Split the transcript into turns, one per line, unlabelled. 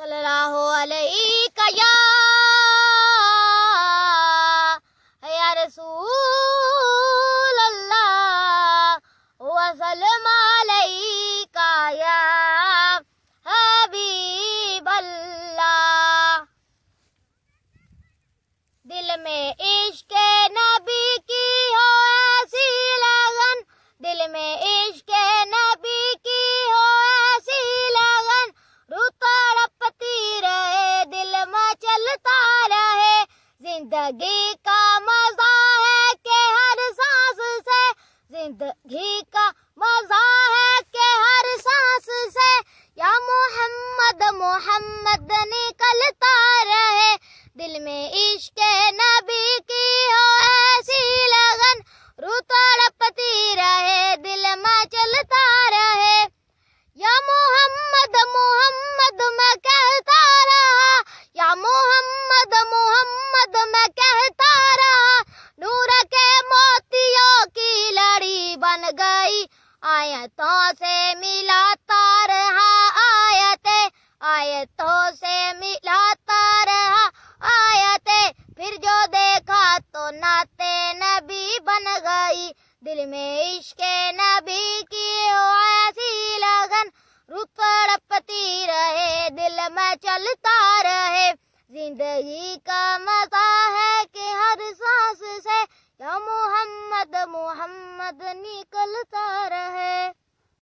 सल्लल्लाहु अलैहि या या रसूल अल्लाह वसल्लम अलैका या हबीब अल्लाह दिल में जिंदगी का मजा है के हर सांस से जिंदगी का मजा बन गई आयतों से मिलाता रहा आयते आयतों से मिलाता रहा आयते फिर जो देखा तो नाते नबी बन गई दिल में इश्क नबी की ऐसी लगन रुकड़पती रहे दिल में चलता रहे जिंदगी का मजा मोहम्मद निकलता रहे